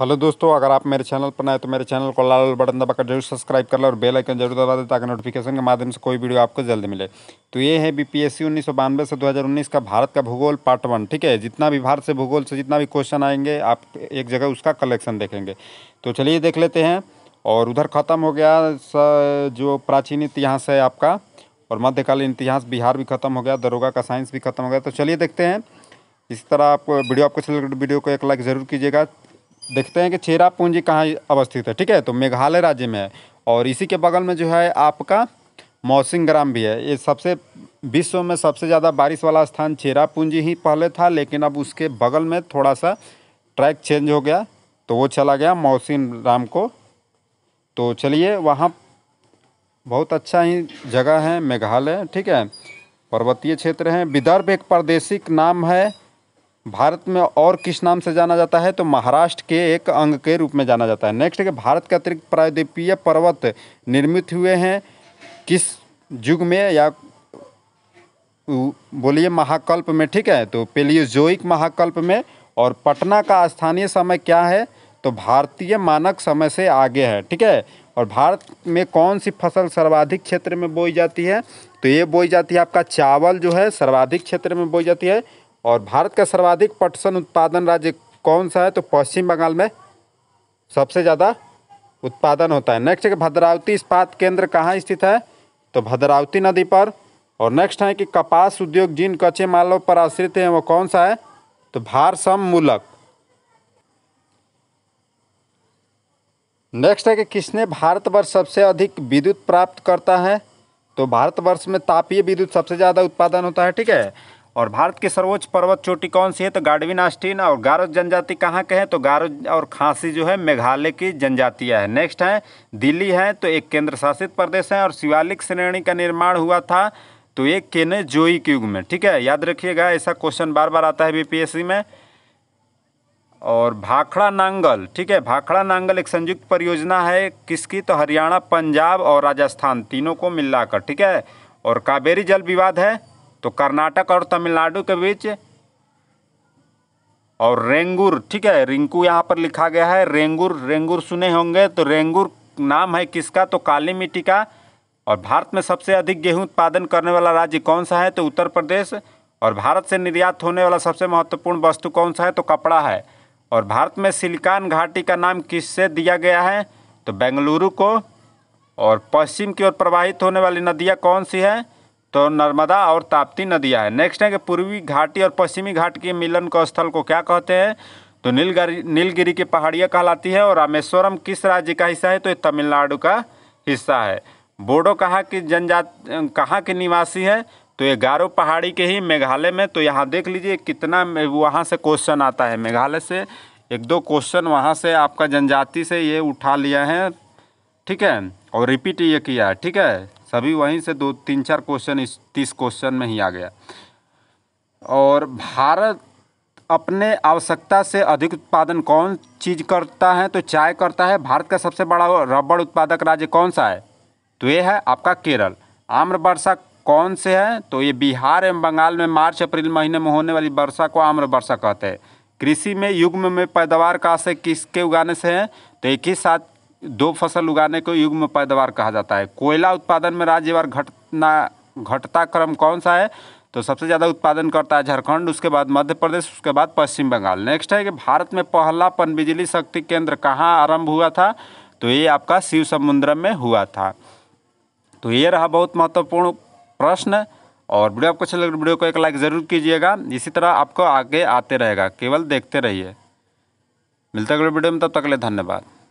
hello दोस्तों अगर आप मेरे चैनल पर नए तो मेरे चैनल को लाल बटन दबाकर जरूर सब्सक्राइब कर लें और बेल आइकन जरूर दबा दें ताकि नोटिफिकेशन के माध्यम से कोई वीडियो आपको जल्दी मिले तो ये है बीपीएससी उन्नीस से 2019 का भारत का भूगोल पार्ट वन ठीक है जितना भी भारत से भूगोल से जितना भी क्वेश्चन आएंगे आप एक जगह उसका कलेक्शन देखेंगे तो चलिए देख लेते हैं और उधर ख़त्म हो गया जो प्राचीन इतिहास है आपका और मध्यकालीन इतिहास बिहार भी ख़त्म हो गया दरोगा का साइंस भी ख़त्म हो गया तो चलिए देखते हैं इस तरह आप वीडियो आपको तो वीडियो को एक लाइक ज़रूर कीजिएगा देखते हैं कि छेरा पूंजी कहाँ अवस्थित है ठीक है तो मेघालय राज्य में है और इसी के बगल में जो है आपका मौसिंग ग्राम भी है ये सबसे विश्व में सबसे ज़्यादा बारिश वाला स्थान छेरा पूंजी ही पहले था लेकिन अब उसके बगल में थोड़ा सा ट्रैक चेंज हो गया तो वो चला गया मौसिन राम को तो चलिए वहाँ बहुत अच्छा ही जगह है मेघालय ठीक है पर्वतीय क्षेत्र है विदर्भ एक प्रादेशिक नाम है भारत में और किस नाम से जाना जाता है तो महाराष्ट्र के एक अंग के रूप में जाना जाता है नेक्स्ट है कि भारत के अतिरिक्त प्रायद्वीपीय पर्वत निर्मित हुए हैं किस युग में या बोलिए महाकल्प में ठीक है तो पेलियोजोइक महाकल्प में और पटना का स्थानीय समय क्या है तो भारतीय मानक समय से आगे है ठीक है और भारत में कौन सी फसल सर्वाधिक क्षेत्र में बोई जाती है तो ये बोई जाती है आपका चावल जो है सर्वाधिक क्षेत्र में बोई जाती है और भारत का सर्वाधिक पटसन उत्पादन राज्य कौन सा है तो पश्चिम बंगाल में सबसे ज़्यादा उत्पादन होता है नेक्स्ट है भद्रावती इस्पात केंद्र कहाँ स्थित है तो भद्रावती नदी पर और नेक्स्ट है कि कपास उद्योग जिन कच्चे मालों पर आश्रित है वो कौन सा है तो भारसम मूलक नेक्स्ट है कि किसने भारतवर्ष सबसे अधिक विद्युत प्राप्त करता है तो भारतवर्ष में तापीय विद्युत सबसे ज़्यादा उत्पादन होता है ठीक है और भारत की सर्वोच्च पर्वत चोटी कौन सी है तो गाडविन आस्टीन और गारो जनजाति कहाँ के हैं तो गारो और खांसी जो है मेघालय की जनजातियाँ हैं नेक्स्ट है दिल्ली है तो एक केंद्र शासित प्रदेश है और शिवालिक श्रेणी का निर्माण हुआ था तो एक केने जोई के युग में ठीक है याद रखिएगा ऐसा क्वेश्चन बार बार आता है बीपीएससी में और भाखड़ा नांगल ठीक है भाखड़ा नांगल एक संयुक्त परियोजना है किसकी तो हरियाणा पंजाब और राजस्थान तीनों को मिलाकर ठीक है और कावेरी जल विवाद है तो कर्नाटक और तमिलनाडु के बीच और रेंगुर ठीक है रिंकू यहाँ पर लिखा गया है रेंगुर रेंगुर सुने होंगे तो रेंगुर नाम है किसका तो काली मिट्टी का और भारत में सबसे अधिक गेहूं उत्पादन करने वाला राज्य कौन सा है तो उत्तर प्रदेश और भारत से निर्यात होने वाला सबसे महत्वपूर्ण वस्तु कौन सा है तो कपड़ा है और भारत में सिलिकान घाटी का नाम किससे दिया गया है तो बेंगलुरु को और पश्चिम की ओर प्रवाहित होने वाली नदियाँ कौन सी हैं तो नर्मदा और ताप्ती नदियाँ हैं नेक्स्ट है कि पूर्वी घाटी और पश्चिमी घाट के मिलन को स्थल को क्या कहते हैं तो नीलगिरी नीलगिरी की पहाड़ियाँ कहलाती है और रामेश्वरम किस राज्य का हिस्सा है तो ये तमिलनाडु का हिस्सा है बोडो कहाँ की जनजात कहाँ के निवासी है तो ये गारो पहाड़ी के ही मेघालय में तो यहाँ देख लीजिए कितना वहाँ से क्वेश्चन आता है मेघालय से एक दो क्वेश्चन वहाँ से आपका जनजाति से ये उठा लिया है ठीक है और रिपीट ये किया है ठीक है सभी वहीं से दो तीन चार क्वेश्चन इस तीस क्वेश्चन में ही आ गया और भारत अपने आवश्यकता से अधिक उत्पादन कौन चीज़ करता है तो चाय करता है भारत का सबसे बड़ा रबड़ उत्पादक राज्य कौन सा है तो ये है आपका केरल आम्र वर्षा कौन से है तो ये बिहार एवं बंगाल में मार्च अप्रैल महीने में होने वाली वर्षा को आम्र वर्षा कहते हैं कृषि में युग्म में पैदावार का आशय किसके उगाने से है तो एक ही साथ दो फसल उगाने को युग्म पैदावार कहा जाता है कोयला उत्पादन में राज्यवार घटना घटता क्रम कौन सा है तो सबसे ज़्यादा उत्पादन करता है झारखंड उसके बाद मध्य प्रदेश उसके बाद पश्चिम बंगाल नेक्स्ट है कि भारत में पहला पनबिजली शक्ति केंद्र कहाँ आरंभ हुआ था तो ये आपका शिव समुद्र में हुआ था तो ये रहा बहुत महत्वपूर्ण प्रश्न और वीडियो आपको अच्छा लगे तो वीडियो को एक लाइक ज़रूर कीजिएगा इसी तरह आपको आगे आते रहेगा केवल देखते रहिए मिलता अगले वीडियो में तब तक ले धन्यवाद